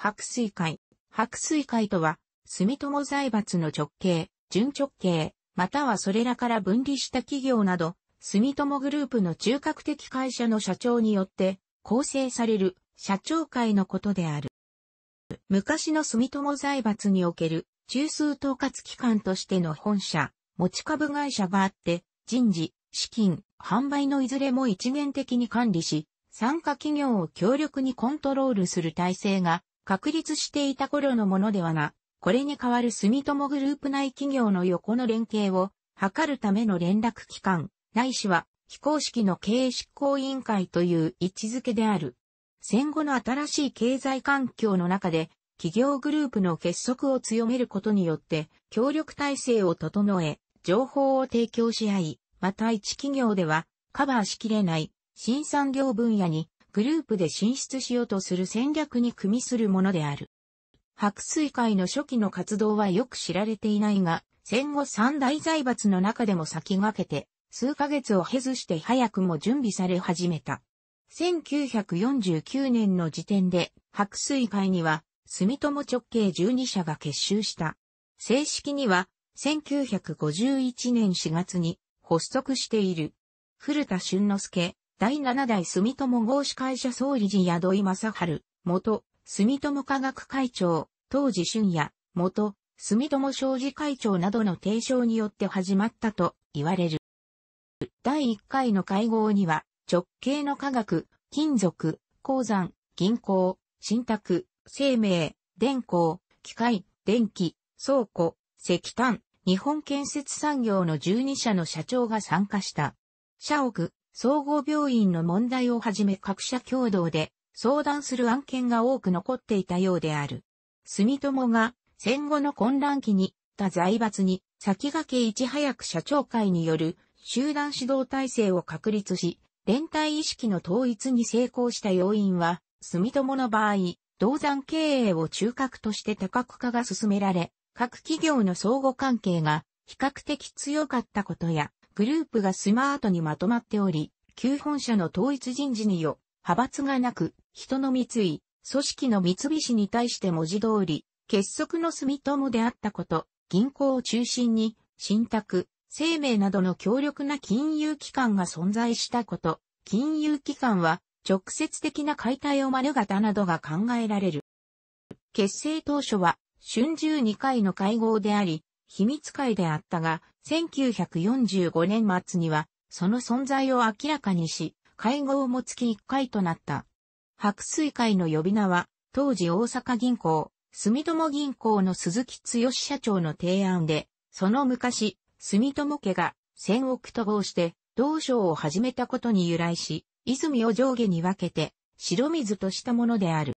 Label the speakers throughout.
Speaker 1: 白水会。白水会とは、住友財閥の直系、準直系、またはそれらから分離した企業など、住友グループの中核的会社の社長によって構成される社長会のことである。昔の住友財閥における中枢統括機関としての本社、持ち株会社があって、人事、資金、販売のいずれも一元的に管理し、参加企業を強力にコントロールする体制が確立していた頃のものではな、これに代わる住友グループ内企業の横の連携を図るための連絡機関、ないしは非公式の経営執行委員会という位置づけである。戦後の新しい経済環境の中で、企業グループの結束を強めることによって、協力体制を整え、情報を提供し合い、また一企業では、カバーしきれない、新産業分野にグループで進出しようとする戦略に組みするものである。白水会の初期の活動はよく知られていないが、戦後三大財閥の中でも先駆けて、数ヶ月を経ずして早くも準備され始めた。1949年の時点で、白水会には、住友直系12社が結集した。正式には、1951年4月に発足している。古田俊之介、第7代住友合資会社総理事宿井正春、元、住友科学会長、当時春也、元、住友商事会長などの提唱によって始まったと言われる。第1回の会合には、直系の科学、金属、鉱山、銀行、信託、生命、電工、機械、電気、倉庫、石炭、日本建設産業の12社の社長が参加した。社屋、総合病院の問題をはじめ各社共同で相談する案件が多く残っていたようである。住友が戦後の混乱期に、た財閥に先駆けいち早く社長会による集団指導体制を確立し、連帯意識の統一に成功した要因は、住友の場合、銅山経営を中核として多角化が進められ、各企業の相互関係が比較的強かったことや、グループがスマートにまとまっており、旧本社の統一人事によ、派閥がなく、人の三井、組織の三菱に対して文字通り、結束の住友であったこと、銀行を中心に、信託、生命などの強力な金融機関が存在したこと、金融機関は直接的な解体を免れなどが考えられる。結成当初は春秋2回の会合であり、秘密会であったが、1945年末には、その存在を明らかにし、会合も月1回となった。白水会の呼び名は、当時大阪銀行、住友銀行の鈴木剛社長の提案で、その昔、住友家が千億と合して、同省を始めたことに由来し、泉を上下に分けて、白水としたものである。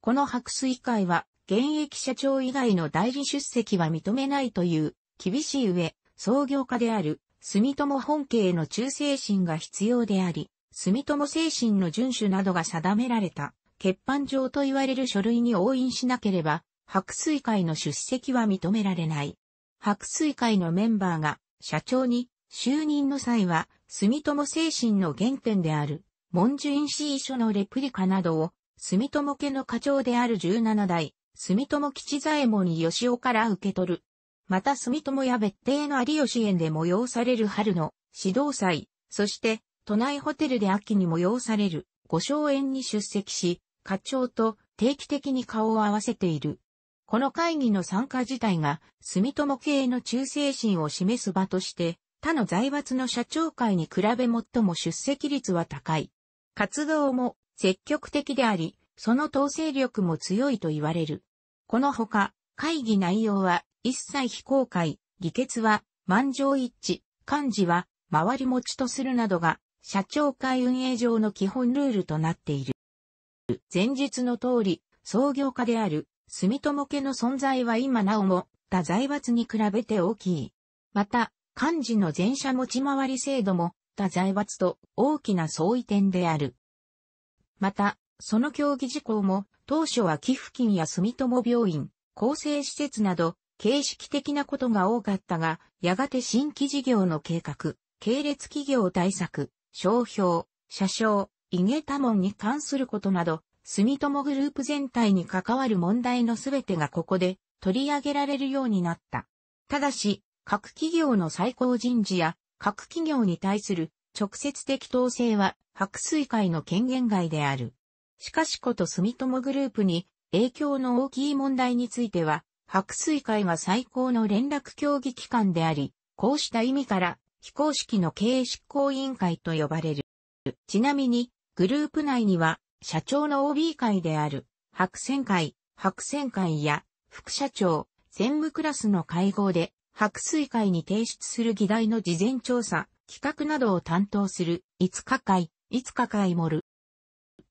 Speaker 1: この白水会は、現役社長以外の代理出席は認めないという厳しい上、創業家である、住友本家への忠誠心が必要であり、住友精神の遵守などが定められた、欠板状と言われる書類に応印しなければ、白水会の出席は認められない。白水会のメンバーが、社長に、就任の際は、住友精神の原点である、文殊院市遺書のレプリカなどを、住友家の課長である17代、住友吉左衛門義雄から受け取る。また住友や別邸の有吉園で催される春の指導祭、そして都内ホテルで秋に催されるご荘園に出席し、課長と定期的に顔を合わせている。この会議の参加自体が住友系の忠誠心を示す場として、他の財閥の社長会に比べ最も出席率は高い。活動も積極的であり、その統制力も強いと言われる。このほか、会議内容は一切非公開、議決は満場一致、幹事は回り持ちとするなどが社長会運営上の基本ルールとなっている。前述の通り、創業家である住友家の存在は今なおも他財閥に比べて大きい。また、幹事の全社持ち回り制度も他財閥と大きな相違点である。また、その協議事項も当初は寄付金や住友病院、構成施設など、形式的なことが多かったが、やがて新規事業の計画、系列企業対策、商標、社商、イゲタモンに関することなど、住友グループ全体に関わる問題のすべてがここで取り上げられるようになった。ただし、各企業の最高人事や各企業に対する直接的統制は白水会の権限外である。しかしこと住友グループに影響の大きい問題については、白水会が最高の連絡協議機関であり、こうした意味から非公式の経営執行委員会と呼ばれる。ちなみに、グループ内には、社長の OB 会である、白線会、白線会や、副社長、専務クラスの会合で、白水会に提出する議題の事前調査、企画などを担当する、5日会、5日会もる。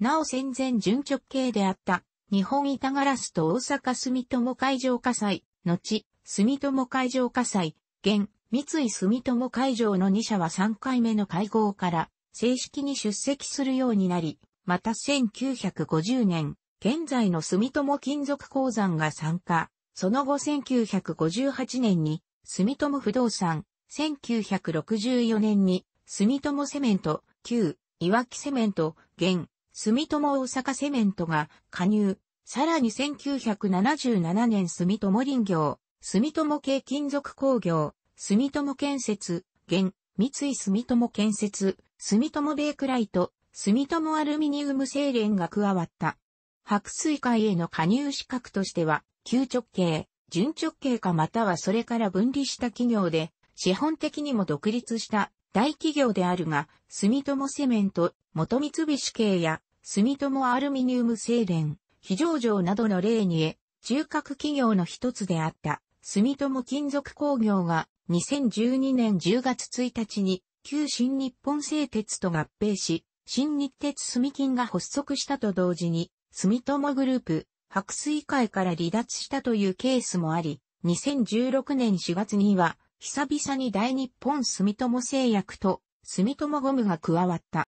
Speaker 1: なお戦前準直系であった、日本板ガラスと大阪住友海上火災、後、住友海上火災、現、三井住友海上の2社は3回目の会合から正式に出席するようになり、また1950年、現在の住友金属鉱山が参加、その後1958年に住友不動産、1964年に住友セメント、旧、いわきセメント、現、住友大阪セメントが加入、さらに1977年住友林業、住友系金属工業、住友建設、現、三井住友建設、住友ベイクライト、住友アルミニウム精錬が加わった。白水会への加入資格としては、急直系、順直系かまたはそれから分離した企業で、資本的にも独立した大企業であるが、住友セメント、元三菱系や、住友アルミニウム製錬、非上などの例にえ、中核企業の一つであった、住友金属工業が、2012年10月1日に、旧新日本製鉄と合併し、新日鉄住金が発足したと同時に、住友グループ、白水会から離脱したというケースもあり、2016年4月には、久々に大日本住友製薬と住友ゴムが加わった。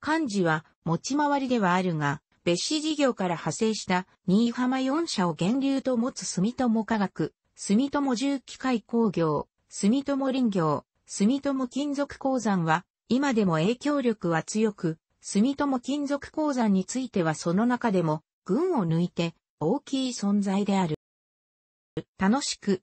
Speaker 1: 漢字は持ち回りではあるが、別紙事業から派生した新居浜4社を源流と持つ住友化学、住友重機械工業、住友林業、住友金属鉱山は、今でも影響力は強く、住友金属鉱山についてはその中でも、群を抜いて大きい存在である。楽しく、